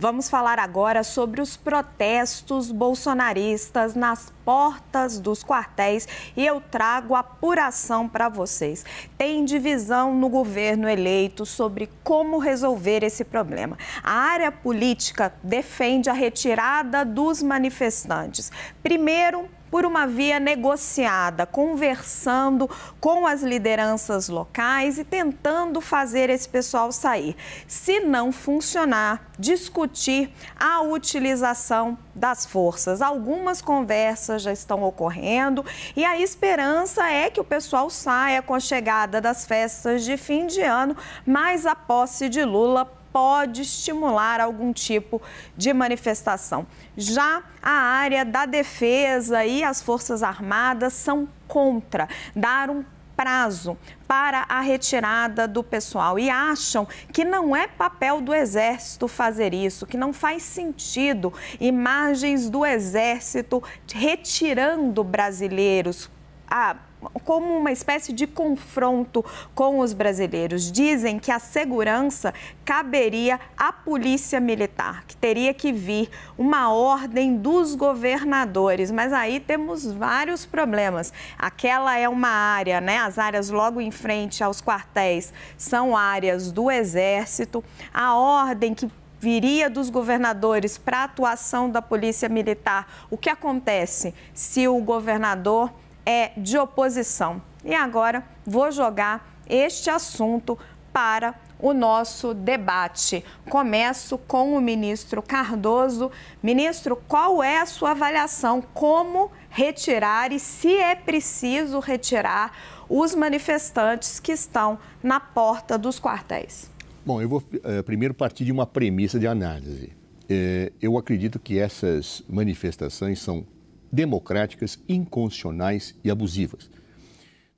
Vamos falar agora sobre os protestos bolsonaristas nas portas dos quartéis e eu trago apuração para vocês. Tem divisão no governo eleito sobre como resolver esse problema. A área política defende a retirada dos manifestantes. Primeiro, por uma via negociada, conversando com as lideranças locais e tentando fazer esse pessoal sair. Se não funcionar, discutir a utilização das forças. Algumas conversas já estão ocorrendo e a esperança é que o pessoal saia com a chegada das festas de fim de ano, mas a posse de Lula pode estimular algum tipo de manifestação. Já a área da defesa e as Forças Armadas são contra dar um prazo para a retirada do pessoal e acham que não é papel do Exército fazer isso, que não faz sentido imagens do Exército retirando brasileiros. A ah, como uma espécie de confronto com os brasileiros. Dizem que a segurança caberia à polícia militar, que teria que vir uma ordem dos governadores. Mas aí temos vários problemas. Aquela é uma área, né? As áreas logo em frente aos quartéis são áreas do exército. A ordem que viria dos governadores para atuação da polícia militar. O que acontece se o governador é de oposição. E agora vou jogar este assunto para o nosso debate. Começo com o ministro Cardoso. Ministro, qual é a sua avaliação? Como retirar e se é preciso retirar os manifestantes que estão na porta dos quartéis? Bom, eu vou é, primeiro partir de uma premissa de análise. É, eu acredito que essas manifestações são democráticas, inconstitucionais e abusivas.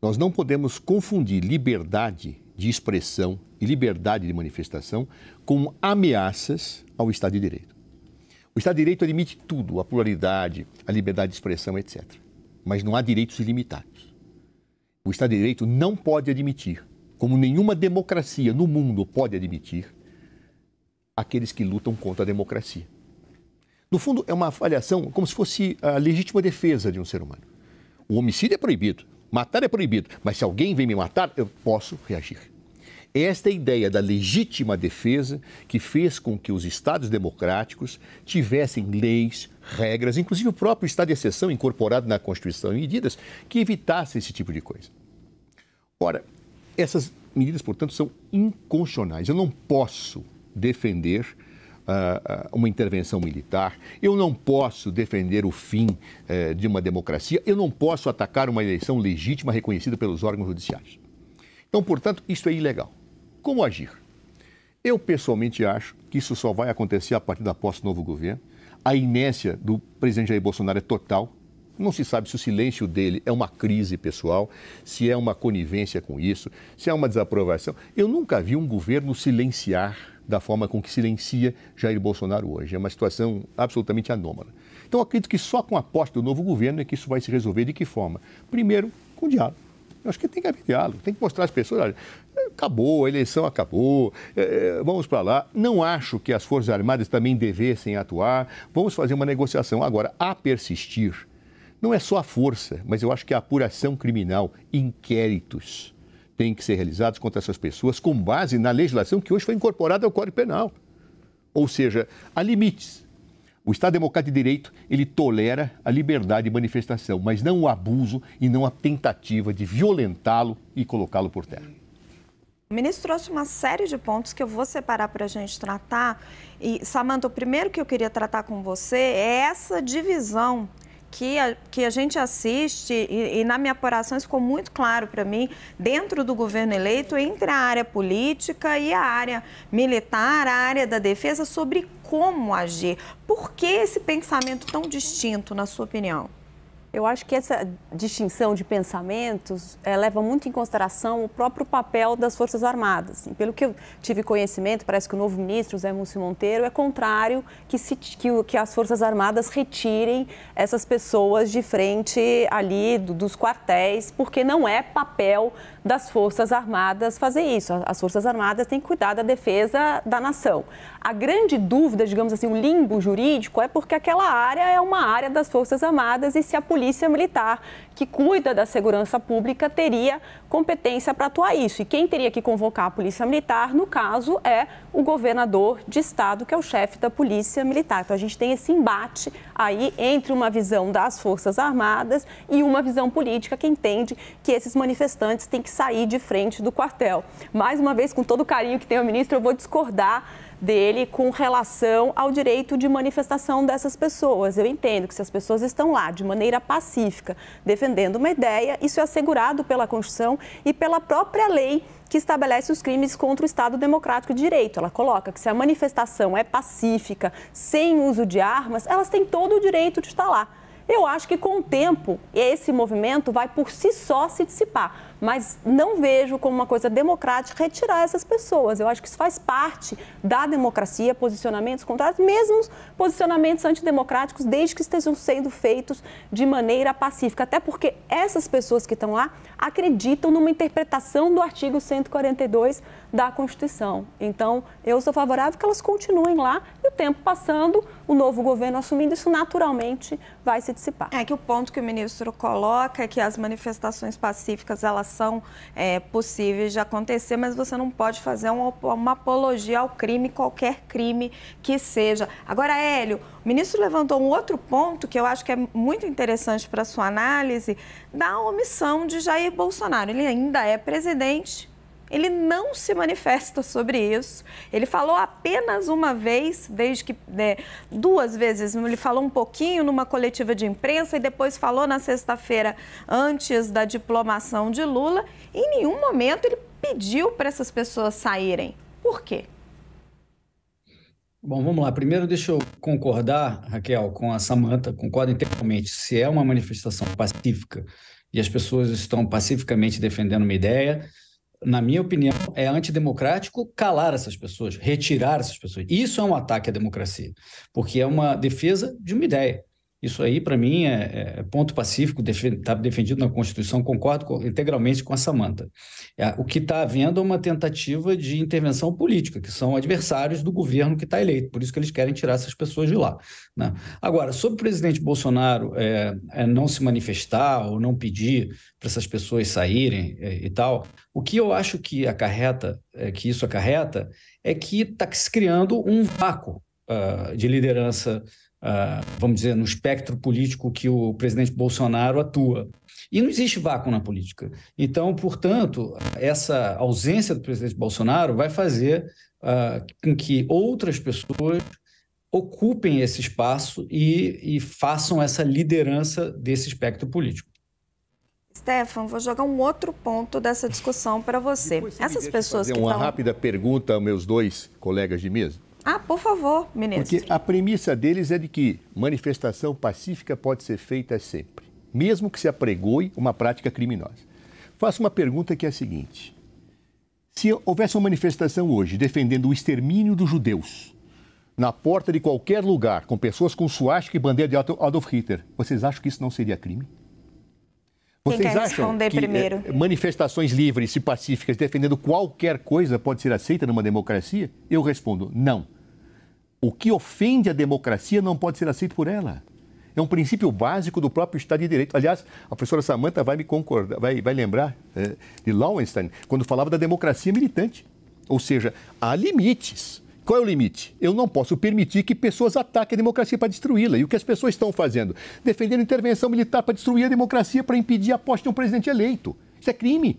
Nós não podemos confundir liberdade de expressão e liberdade de manifestação com ameaças ao Estado de Direito. O Estado de Direito admite tudo, a pluralidade, a liberdade de expressão, etc. Mas não há direitos ilimitados. O Estado de Direito não pode admitir, como nenhuma democracia no mundo pode admitir, aqueles que lutam contra a democracia. No fundo, é uma avaliação como se fosse a legítima defesa de um ser humano. O homicídio é proibido, matar é proibido, mas se alguém vem me matar, eu posso reagir. Esta é a ideia da legítima defesa que fez com que os Estados democráticos tivessem leis, regras, inclusive o próprio Estado de exceção incorporado na Constituição e medidas que evitassem esse tipo de coisa. Ora, essas medidas, portanto, são inconstitucionais. Eu não posso defender ah, ah, uma intervenção militar, eu não posso defender o fim eh, de uma democracia, eu não posso atacar uma eleição legítima reconhecida pelos órgãos judiciais. Então, portanto, isso é ilegal. Como agir? Eu pessoalmente acho que isso só vai acontecer a partir da posse do novo governo. A inércia do presidente Jair Bolsonaro é total. Não se sabe se o silêncio dele é uma crise pessoal, se é uma conivência com isso, se é uma desaprovação. Eu nunca vi um governo silenciar da forma com que silencia Jair Bolsonaro hoje. É uma situação absolutamente anômala. Então, acredito que só com a aposta do novo governo é que isso vai se resolver. De que forma? Primeiro, com diálogo. Eu acho que tem que haver diálogo, tem que mostrar às pessoas, olha, acabou, a eleição acabou, é, é, vamos para lá. Não acho que as Forças Armadas também devessem atuar, vamos fazer uma negociação. Agora, a persistir, não é só a força, mas eu acho que a apuração criminal, inquéritos, tem que ser realizados contra essas pessoas com base na legislação que hoje foi incorporada ao Código Penal. Ou seja, há limites. O Estado Democrático de Direito, ele tolera a liberdade de manifestação, mas não o abuso e não a tentativa de violentá-lo e colocá-lo por terra. O ministro trouxe uma série de pontos que eu vou separar para a gente tratar. E, Samanta, o primeiro que eu queria tratar com você é essa divisão que a, que a gente assiste, e, e na minha apuração isso ficou muito claro para mim, dentro do governo eleito, entre a área política e a área militar, a área da defesa, sobre como agir. Por que esse pensamento tão distinto, na sua opinião? Eu acho que essa distinção de pensamentos é, leva muito em consideração o próprio papel das Forças Armadas. E assim, pelo que eu tive conhecimento, parece que o novo ministro, Zé Múcio Monteiro, é contrário que, se, que, que as Forças Armadas retirem essas pessoas de frente ali do, dos quartéis, porque não é papel das Forças Armadas fazer isso. As Forças Armadas têm que cuidar da defesa da nação. A grande dúvida, digamos assim, o limbo jurídico é porque aquela área é uma área das Forças Armadas e se a Polícia Militar, que cuida da segurança pública, teria competência para atuar isso. E quem teria que convocar a Polícia Militar, no caso, é o governador de estado, que é o chefe da Polícia Militar. Então a gente tem esse embate aí entre uma visão das Forças Armadas e uma visão política que entende que esses manifestantes têm que sair de frente do quartel. Mais uma vez, com todo o carinho que tem o ministro, eu vou discordar dele com relação ao direito de manifestação dessas pessoas. Eu entendo que se as pessoas estão lá de maneira pacífica, defendendo uma ideia, isso é assegurado pela Constituição e pela própria lei que estabelece os crimes contra o Estado Democrático de Direito. Ela coloca que se a manifestação é pacífica, sem uso de armas, elas têm todo o direito de estar lá. Eu acho que com o tempo esse movimento vai por si só se dissipar mas não vejo como uma coisa democrática retirar essas pessoas. Eu acho que isso faz parte da democracia, posicionamentos contrários, mesmo posicionamentos antidemocráticos, desde que estejam sendo feitos de maneira pacífica. Até porque essas pessoas que estão lá acreditam numa interpretação do artigo 142 da Constituição. Então, eu sou favorável que elas continuem lá e o tempo passando, o novo governo assumindo, isso naturalmente vai se dissipar. É que o ponto que o ministro coloca é que as manifestações pacíficas elas são é, possíveis de acontecer, mas você não pode fazer uma, uma apologia ao crime, qualquer crime que seja. Agora, Hélio, o ministro levantou um outro ponto que eu acho que é muito interessante para sua análise, da omissão de Jair Bolsonaro. Ele ainda é presidente, ele não se manifesta sobre isso. Ele falou apenas uma vez, desde que né, duas vezes. Ele falou um pouquinho numa coletiva de imprensa e depois falou na sexta-feira antes da diplomação de Lula. Em nenhum momento ele pediu para essas pessoas saírem. Por quê? Bom, vamos lá. Primeiro, deixa eu concordar, Raquel, com a Samanta. Concordo integralmente. Se é uma manifestação pacífica e as pessoas estão pacificamente defendendo uma ideia, na minha opinião, é antidemocrático calar essas pessoas, retirar essas pessoas. Isso é um ataque à democracia, porque é uma defesa de uma ideia. Isso aí, para mim, é, é, é, ponto pacífico, está defendido na Constituição, concordo com, integralmente com a Samanta. É, o que está havendo é uma tentativa de intervenção política, que são adversários do governo que está eleito, por isso que eles querem tirar essas pessoas de lá. Né? Agora, sobre o presidente Bolsonaro é, é não se manifestar ou não pedir para essas pessoas saírem é, e tal, o que eu acho que acarreta, que isso acarreta, é que está se criando um vácuo uh, de liderança Uh, vamos dizer, no espectro político que o presidente Bolsonaro atua. E não existe vácuo na política. Então, portanto, essa ausência do presidente Bolsonaro vai fazer uh, com que outras pessoas ocupem esse espaço e, e façam essa liderança desse espectro político. Stefan, vou jogar um outro ponto dessa discussão para você. Essas pessoas fazer que uma rápida pergunta aos meus dois colegas de mesa. Ah, por favor, ministro. Porque a premissa deles é de que manifestação pacífica pode ser feita sempre, mesmo que se apregoe uma prática criminosa. Faço uma pergunta que é a seguinte: se houvesse uma manifestação hoje defendendo o extermínio dos judeus na porta de qualquer lugar, com pessoas com suástica e bandeira de Adolf Hitler, vocês acham que isso não seria crime? Vocês Quem quer acham responder que é, primeiro? manifestações livres e pacíficas defendendo qualquer coisa pode ser aceita numa democracia? Eu respondo, não. O que ofende a democracia não pode ser aceito por ela. É um princípio básico do próprio Estado de Direito. Aliás, a professora Samanta vai me concordar, vai, vai lembrar é, de Lowenstein, quando falava da democracia militante. Ou seja, há limites qual é o limite? Eu não posso permitir que pessoas ataquem a democracia para destruí-la. E o que as pessoas estão fazendo? Defendendo intervenção militar para destruir a democracia, para impedir a posse de um presidente eleito. Isso é crime.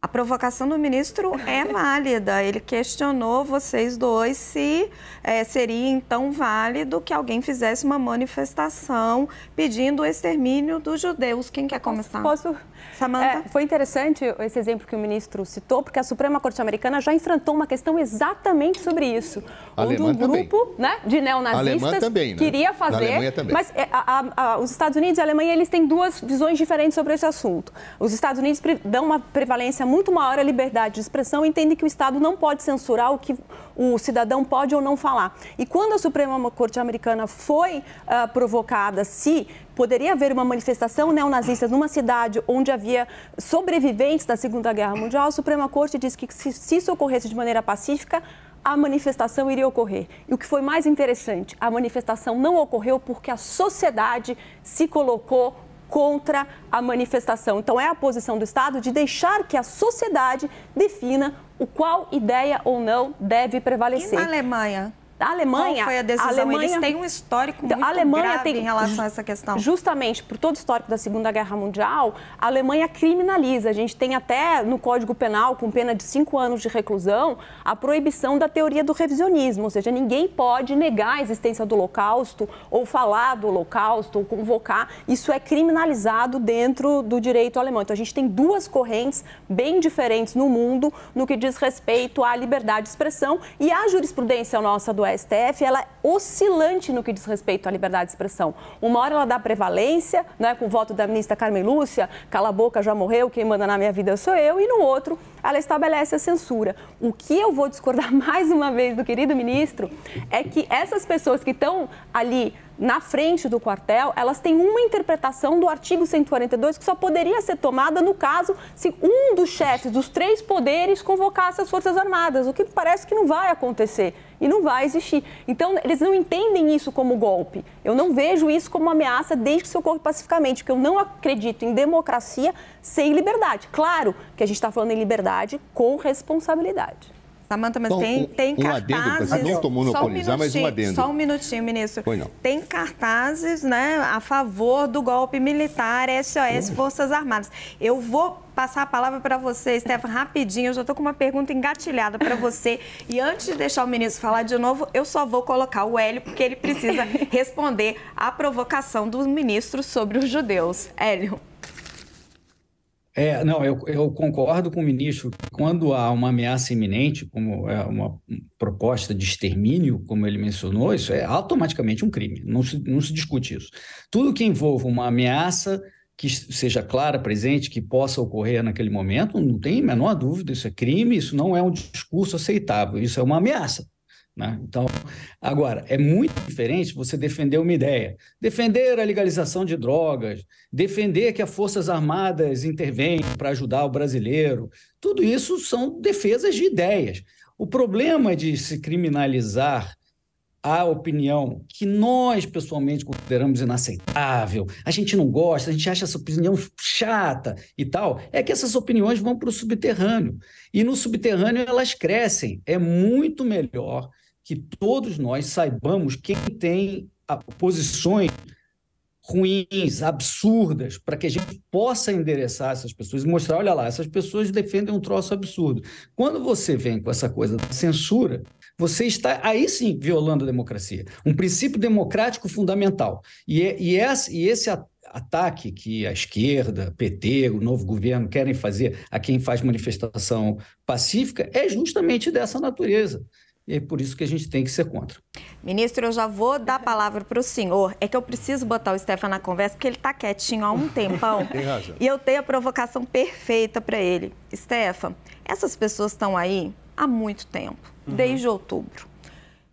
A provocação do ministro é válida. Ele questionou vocês dois se é, seria então válido que alguém fizesse uma manifestação pedindo o extermínio dos judeus. Quem quer começar? Posso? Samantha? É, foi interessante esse exemplo que o ministro citou, porque a Suprema Corte Americana já enfrentou uma questão exatamente sobre isso. Onde um grupo né, de neonazistas também, né? queria fazer. Mas é, a, a, a, os Estados Unidos e a Alemanha eles têm duas visões diferentes sobre esse assunto. Os Estados Unidos dão uma prevalência muito maior a liberdade de expressão entendem que o Estado não pode censurar o que o cidadão pode ou não falar. E quando a Suprema Corte Americana foi uh, provocada, se poderia haver uma manifestação neonazista numa cidade onde havia sobreviventes da Segunda Guerra Mundial, a Suprema Corte disse que se, se isso ocorresse de maneira pacífica, a manifestação iria ocorrer. E o que foi mais interessante, a manifestação não ocorreu porque a sociedade se colocou contra a manifestação. Então, é a posição do Estado de deixar que a sociedade defina o qual ideia ou não deve prevalecer. E na Alemanha? A Alemanha. Qual foi a decisão? A Alemanha, Eles têm um histórico muito a Alemanha grave tem, em relação a essa questão. Justamente por todo o histórico da Segunda Guerra Mundial, a Alemanha criminaliza. A gente tem até no Código Penal, com pena de cinco anos de reclusão, a proibição da teoria do revisionismo, ou seja, ninguém pode negar a existência do Holocausto ou falar do Holocausto ou convocar. Isso é criminalizado dentro do direito alemão. Então a gente tem duas correntes bem diferentes no mundo no que diz respeito à liberdade de expressão e à jurisprudência nossa do STF, ela é oscilante no que diz respeito à liberdade de expressão. Uma hora ela dá prevalência, né, com o voto da ministra Carmen Lúcia, cala a boca, já morreu, quem manda na minha vida sou eu, e no outro ela estabelece a censura. O que eu vou discordar mais uma vez do querido ministro é que essas pessoas que estão ali na frente do quartel, elas têm uma interpretação do artigo 142 que só poderia ser tomada no caso se um dos chefes dos três poderes convocasse as Forças Armadas, o que parece que não vai acontecer e não vai existir. Então, eles não entendem isso como golpe. Eu não vejo isso como uma ameaça desde que se ocorre pacificamente, porque eu não acredito em democracia sem liberdade. Claro que a gente está falando em liberdade com responsabilidade. Samanta, mas então, tem, tem um cartazes. Adendo, não tomou monopolizar, um mas um adendo. Só um minutinho, ministro. Foi, não. Tem cartazes né, a favor do golpe militar, SOS, hum. Forças Armadas. Eu vou passar a palavra para você, Stefan, rapidinho. Eu já estou com uma pergunta engatilhada para você. E antes de deixar o ministro falar de novo, eu só vou colocar o Hélio, porque ele precisa responder à provocação do ministro sobre os judeus. Hélio. É, não, eu, eu, concordo com o ministro que quando há uma ameaça iminente, como é uma proposta de extermínio, como ele mencionou, isso é automaticamente um crime, não se, não se discute isso. Tudo que envolva uma ameaça que seja clara, presente, que possa ocorrer naquele momento, não tem a menor dúvida, isso é crime, isso não é um discurso aceitável, isso é uma ameaça. Né? Então, agora, é muito diferente você defender uma ideia. Defender a legalização de drogas, defender que as Forças Armadas intervêm para ajudar o brasileiro, tudo isso são defesas de ideias. O problema de se criminalizar a opinião que nós pessoalmente consideramos inaceitável, a gente não gosta, a gente acha essa opinião chata e tal, é que essas opiniões vão para o subterrâneo. E no subterrâneo elas crescem. É muito melhor que todos nós saibamos quem tem ah, posições ruins, absurdas, para que a gente possa endereçar essas pessoas e mostrar, olha lá, essas pessoas defendem um troço absurdo. Quando você vem com essa coisa da censura, você está aí sim violando a democracia, um princípio democrático fundamental. E, é, e, é e esse ataque que a esquerda, PT, o novo governo querem fazer a quem faz manifestação pacífica é justamente dessa natureza e é por isso que a gente tem que ser contra. Ministro, eu já vou dar a palavra para o senhor. É que eu preciso botar o Stefano na conversa, porque ele está quietinho há um tempão. tem razão. E eu tenho a provocação perfeita para ele. Stefano, essas pessoas estão aí há muito tempo, uhum. desde outubro.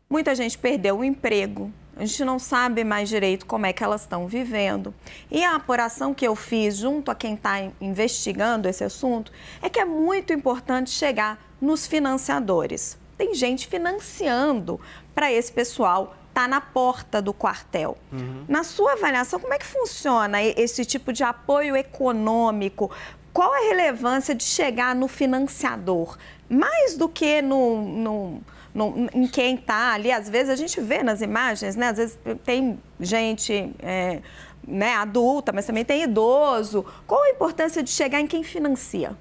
Muita gente perdeu o emprego, a gente não sabe mais direito como é que elas estão vivendo. E a apuração que eu fiz junto a quem está investigando esse assunto é que é muito importante chegar nos financiadores tem gente financiando para esse pessoal tá na porta do quartel. Uhum. Na sua avaliação, como é que funciona esse tipo de apoio econômico? Qual a relevância de chegar no financiador? Mais do que no, no, no em quem está ali, às vezes a gente vê nas imagens, né? Às vezes tem gente é, né, adulta, mas também tem idoso. Qual a importância de chegar em quem financia?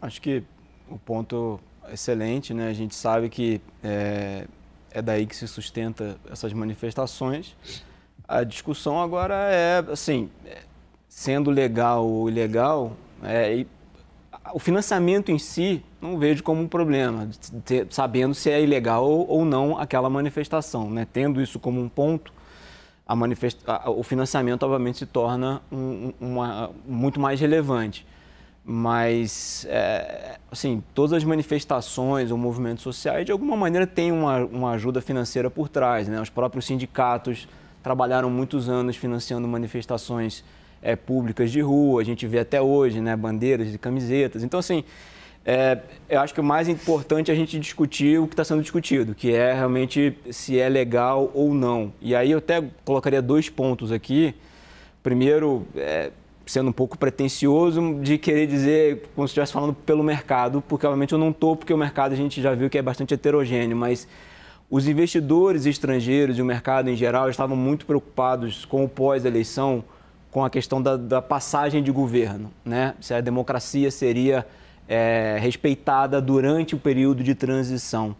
Acho que o ponto excelente, né? A gente sabe que é, é daí que se sustenta essas manifestações. A discussão agora é, assim, é, sendo legal ou ilegal, é, e, o financiamento em si não vejo como um problema, ter, sabendo se é ilegal ou não aquela manifestação, né? Tendo isso como um ponto, a o financiamento obviamente se torna um, uma, muito mais relevante mas é, assim todas as manifestações ou movimentos sociais de alguma maneira têm uma, uma ajuda financeira por trás né os próprios sindicatos trabalharam muitos anos financiando manifestações é, públicas de rua a gente vê até hoje né bandeiras e camisetas então assim é, eu acho que o mais importante é a gente discutir o que está sendo discutido que é realmente se é legal ou não e aí eu até colocaria dois pontos aqui primeiro é, sendo um pouco pretencioso de querer dizer como se estivesse falando pelo mercado, porque obviamente eu não estou, porque o mercado a gente já viu que é bastante heterogêneo, mas os investidores estrangeiros e o mercado em geral estavam muito preocupados com o pós-eleição, com a questão da, da, passagem de governo, né? se a democracia seria é, respeitada durante o período de transição.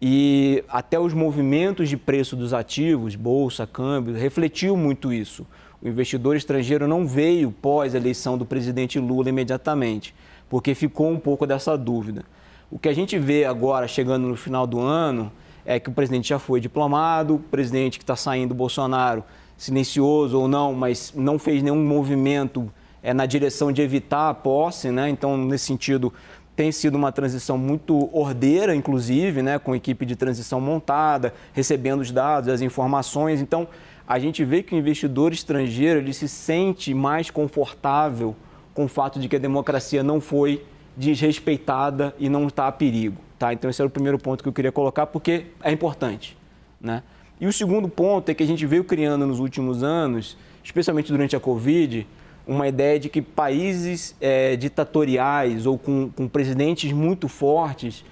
E até os movimentos de preço dos ativos, bolsa, câmbio, refletiu muito isso. O investidor estrangeiro não veio pós a eleição do presidente Lula imediatamente, porque ficou um pouco dessa dúvida. O que a gente vê agora, chegando no final do ano, é que o presidente já foi diplomado, o presidente que está saindo, Bolsonaro, silencioso ou não, mas não fez nenhum movimento é, na direção de evitar a posse, né? Então, nesse sentido, tem sido uma transição muito ordeira, inclusive, né? com equipe de transição montada, recebendo os dados, as informações. Então, a gente vê que o investidor estrangeiro ele se sente mais confortável com o fato de que a democracia não foi desrespeitada e não está a perigo. Tá? Então, esse era o primeiro ponto que eu queria colocar, porque é importante. Né? E o segundo ponto é que a gente veio criando nos últimos anos, especialmente durante a Covid, uma ideia de que países é, ditatoriais ou com, com presidentes muito fortes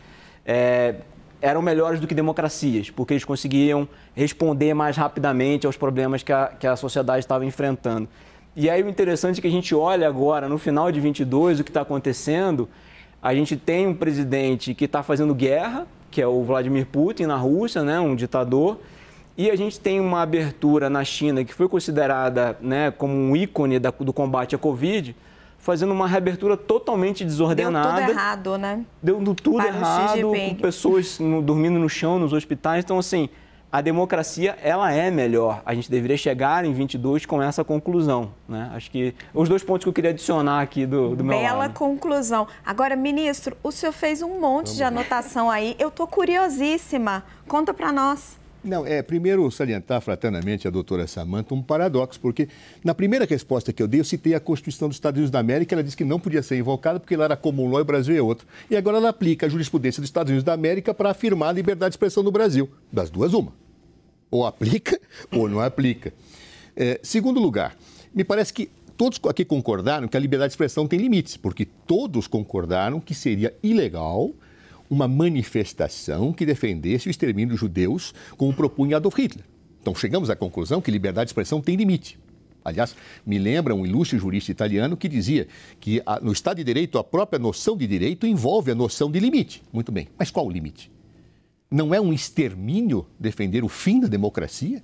é, eram melhores do que democracias, porque eles conseguiam responder mais rapidamente aos problemas que a, que a sociedade estava enfrentando. E aí o interessante é que a gente olha agora, no final de 22, o que está acontecendo, a gente tem um presidente que está fazendo guerra, que é o Vladimir Putin na Rússia, né, um ditador, e a gente tem uma abertura na China que foi considerada né, como um ícone da, do combate à Covid, fazendo uma reabertura totalmente desordenada. Deu tudo errado, né? Deu tudo Para errado, com pessoas no, dormindo no chão nos hospitais. Então, assim, a democracia, ela é melhor. A gente deveria chegar em 22 com essa conclusão, né? Acho que os dois pontos que eu queria adicionar aqui do, do meu Bela lado. conclusão. Agora, ministro, o senhor fez um monte Vamos de anotação aí. Eu tô curiosíssima. Conta para nós. Não, é, primeiro salientar fraternamente a doutora Samanta um paradoxo, porque na primeira resposta que eu dei, eu citei a Constituição dos Estados Unidos da América, ela disse que não podia ser invocada porque lá era comum law e o Brasil é outro. E agora ela aplica a jurisprudência dos Estados Unidos da América para afirmar a liberdade de expressão no Brasil. Das duas, uma. Ou aplica ou não aplica. É, segundo lugar, me parece que todos aqui concordaram que a liberdade de expressão tem limites, porque todos concordaram que seria ilegal uma manifestação que defendesse o extermínio dos judeus, como propunha Adolf Hitler. Então chegamos à conclusão que liberdade de expressão tem limite. Aliás, me lembra um ilustre jurista italiano que dizia que no Estado de Direito a própria noção de direito envolve a noção de limite. Muito bem, mas qual o limite? Não é um extermínio defender o fim da democracia?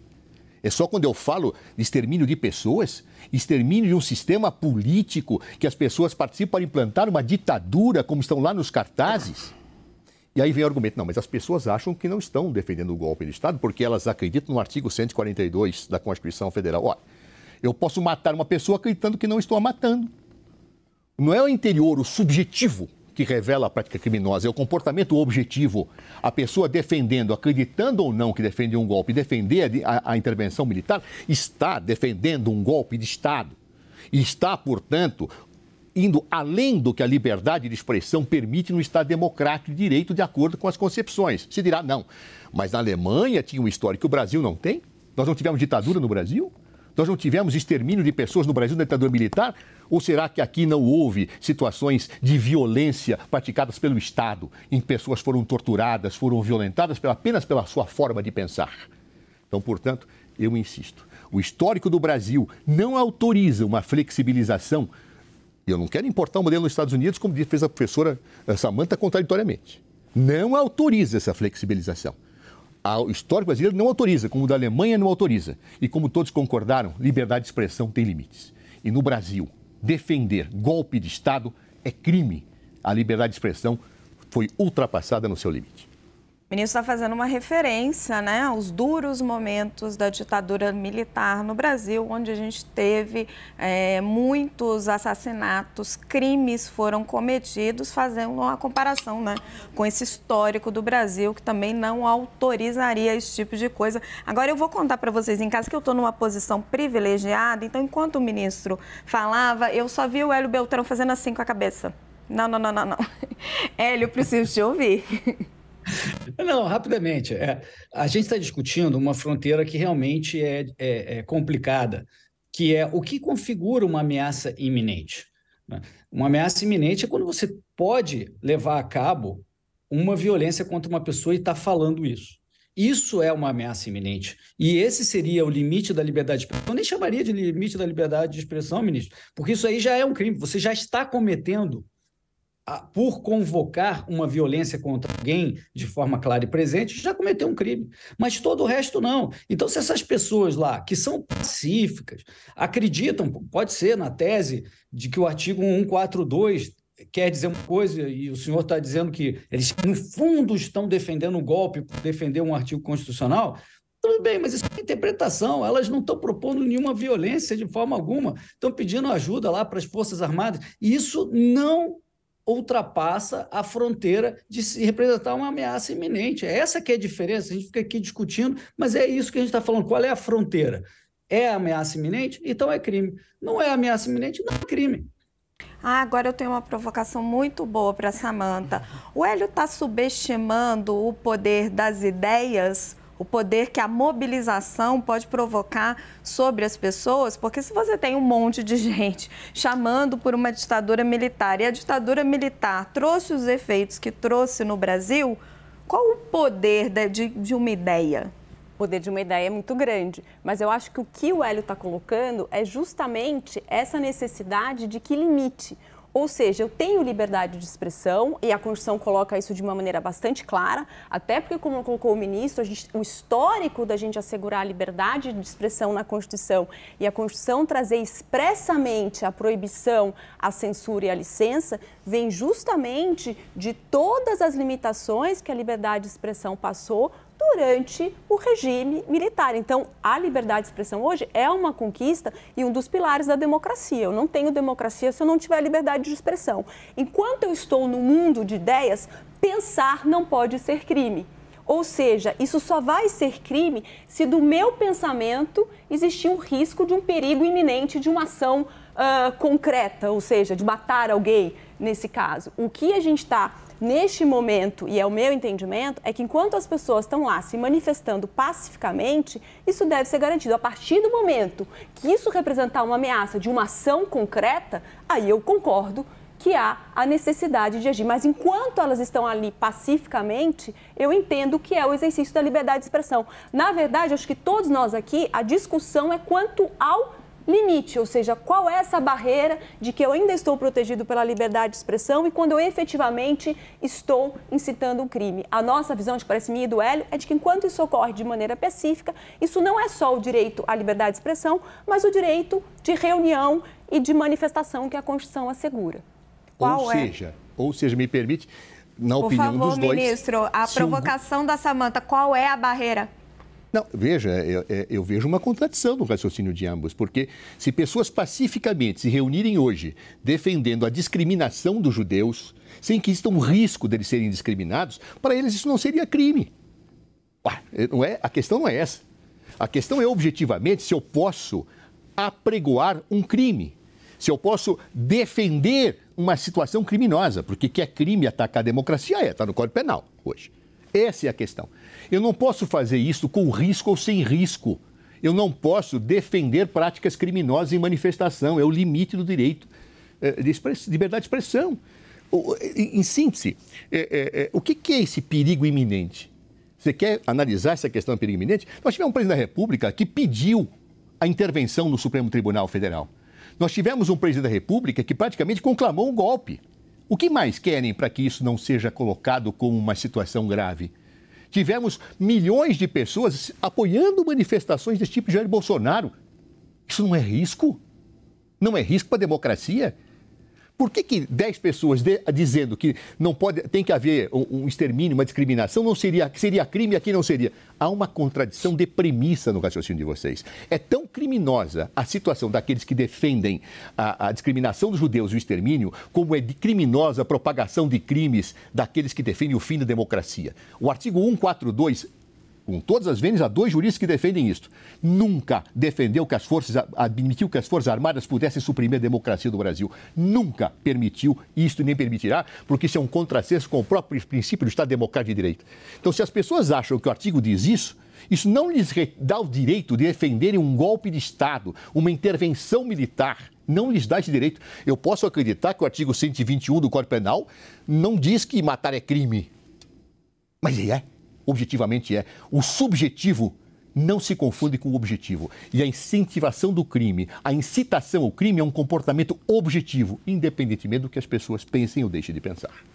É só quando eu falo de extermínio de pessoas, extermínio de um sistema político que as pessoas participam para implantar uma ditadura, como estão lá nos cartazes? E aí vem o argumento, não, mas as pessoas acham que não estão defendendo o golpe de Estado porque elas acreditam no artigo 142 da Constituição Federal. Olha, eu posso matar uma pessoa acreditando que não estou a matando. Não é o interior, o subjetivo, que revela a prática criminosa, é o comportamento objetivo. A pessoa defendendo, acreditando ou não que defende um golpe, defender a, a intervenção militar, está defendendo um golpe de Estado. E está, portanto, indo além do que a liberdade de expressão permite no Estado democrático de direito, de acordo com as concepções. Se dirá, não, mas na Alemanha tinha uma história que o Brasil não tem? Nós não tivemos ditadura no Brasil? Nós não tivemos extermínio de pessoas no Brasil na ditadura militar? Ou será que aqui não houve situações de violência praticadas pelo Estado, em que pessoas foram torturadas, foram violentadas apenas pela sua forma de pensar? Então, portanto, eu insisto: o histórico do Brasil não autoriza uma flexibilização e eu não quero importar o um modelo dos Estados Unidos, como fez a professora eh, Samanta contraditoriamente. Não autoriza essa flexibilização. O histórico brasileiro não autoriza, como o da Alemanha não autoriza. E como todos concordaram, liberdade de expressão tem limites. E no Brasil, defender golpe de Estado é crime. A liberdade de expressão foi ultrapassada no seu limite. O ministro está fazendo uma referência né, aos duros momentos da ditadura militar no Brasil, onde a gente teve é, muitos assassinatos, crimes foram cometidos, fazendo uma comparação né, com esse histórico do Brasil, que também não autorizaria esse tipo de coisa. Agora, eu vou contar para vocês em casa que eu estou numa posição privilegiada, então, enquanto o ministro falava, eu só vi o Hélio Beltrão fazendo assim com a cabeça. Não, não, não, não, não. Hélio, preciso te ouvir. Não, rapidamente. É, a gente está discutindo uma fronteira que realmente é, é, é, complicada, que é o que configura uma ameaça iminente. Né? Uma ameaça iminente é quando você pode levar a cabo uma violência contra uma pessoa e está falando isso. Isso é uma ameaça iminente. E esse seria o limite da liberdade de expressão. Eu nem chamaria de limite da liberdade de expressão, ministro, porque isso aí já é um crime. Você já está cometendo por convocar uma violência contra alguém de forma clara e presente, já cometeu um crime. Mas todo o resto não. Então, se essas pessoas lá, que são pacíficas, acreditam, pode ser na tese de que o artigo 142 quer dizer uma coisa e o senhor está dizendo que eles, no fundo, estão defendendo um golpe por defender um artigo constitucional, tudo bem, mas isso é interpretação. Elas não estão propondo nenhuma violência de forma alguma. Estão pedindo ajuda lá para as Forças Armadas. E isso não ultrapassa a fronteira de se representar uma ameaça iminente. É essa que é a diferença. A gente fica aqui discutindo, mas é isso que a gente está falando. Qual é a fronteira? É ameaça iminente? Então é crime. Não é ameaça iminente? Não é crime. Ah, agora eu tenho uma provocação muito boa para Samanta. O Hélio está subestimando o poder das ideias o poder que a mobilização pode provocar sobre as pessoas, porque se você tem um monte de gente chamando por uma ditadura militar e a ditadura militar trouxe os efeitos que trouxe no Brasil, qual o poder de, de uma ideia? O poder de uma ideia é muito grande, mas eu acho que o que o Hélio está colocando é justamente essa necessidade de que limite. Ou seja, eu tenho liberdade de expressão e a Constituição coloca isso de uma maneira bastante clara, até porque, como colocou o ministro, gente, o histórico da gente assegurar a liberdade de expressão na Constituição e a Constituição trazer expressamente a proibição, a censura e a licença, vem justamente de todas as limitações que a liberdade de expressão passou durante o regime militar. Então, a liberdade de expressão hoje é uma conquista e um dos pilares da democracia. Eu não tenho democracia se eu não tiver liberdade de expressão. Enquanto eu estou no mundo de ideias, pensar não pode ser crime. Ou seja, isso só vai ser crime se do meu pensamento existir um risco de um perigo iminente de uma ação uh, concreta, ou seja, de matar alguém nesse caso. O que a gente está neste momento, e é o meu entendimento, é que enquanto as pessoas estão lá se manifestando pacificamente, isso deve ser garantido. A partir do momento que isso representar uma ameaça de uma ação concreta, aí eu concordo que há a necessidade de agir. Mas enquanto elas estão ali pacificamente, eu entendo que é o exercício da liberdade de expressão. Na verdade, acho que todos nós aqui, a discussão é quanto ao limite, ou seja, qual é essa barreira de que eu ainda estou protegido pela liberdade de expressão e quando eu efetivamente estou incitando um crime. A nossa visão, de parece minha e do Hélio, é de que enquanto isso ocorre de maneira pacífica, isso não é só o direito à liberdade de expressão, mas o direito de reunião e de manifestação que a Constituição assegura. Qual ou é? seja, é? ou seja, me permite, na Por opinião favor, dos dois... Por favor, ministro, a provocação da Samanta, qual é a barreira? Não, veja, eu, é, eu, vejo uma contradição no raciocínio de ambos, porque se pessoas pacificamente se reunirem hoje defendendo a discriminação dos judeus, sem que exista um risco deles serem discriminados, para eles isso não seria crime. Ué, é, não é, a questão não é essa. A questão é objetivamente se eu posso apregoar um crime, se eu posso defender uma situação criminosa, porque que é crime atacar a democracia? É, está no Código Penal hoje. Essa é a questão. Eu não posso fazer isso com risco ou sem risco. Eu não posso defender práticas criminosas em manifestação. É o limite do direito eh, de liberdade de expressão. Eh, em síntese, é, é, é, o que é esse perigo iminente? Você quer analisar essa questão do perigo iminente? Nós tivemos um presidente da República que pediu a intervenção do Supremo Tribunal Federal. Nós tivemos um presidente da República que praticamente conclamou um golpe. O que mais querem para que isso não seja colocado como uma situação grave? Tivemos milhões de pessoas apoiando manifestações desse tipo de Jair Bolsonaro. Isso não é risco? Não é risco para a democracia? Por que, que 10 pessoas de, dizendo que não pode, tem que haver um, um extermínio, uma discriminação, não seria, seria crime e aqui não seria? Há uma contradição de premissa no raciocínio de vocês. É tão criminosa a situação daqueles que defendem a, a discriminação dos judeus e o extermínio, como é criminosa a propagação de crimes daqueles que defendem o fim da democracia. O artigo 142 com todas as vênias, há dois juristas que defendem isto. Nunca defendeu que as forças, admitiu que as Forças Armadas pudessem suprimir a democracia do Brasil. Nunca permitiu isto nem permitirá, porque isso é um contrassenso com o próprio princípio do Estado Democrático de Direito. Então, se as pessoas acham que o artigo diz isso, isso não lhes dá o direito de defenderem um golpe de Estado, uma intervenção militar. Não lhes dá esse direito. Eu posso acreditar que o artigo 121 do Código Penal não diz que matar é crime. Mas é objetivamente é. O subjetivo não se confunde com o objetivo. E a incentivação do crime, a incitação ao crime é um comportamento objetivo, independentemente do que as pessoas pensem ou deixem de pensar.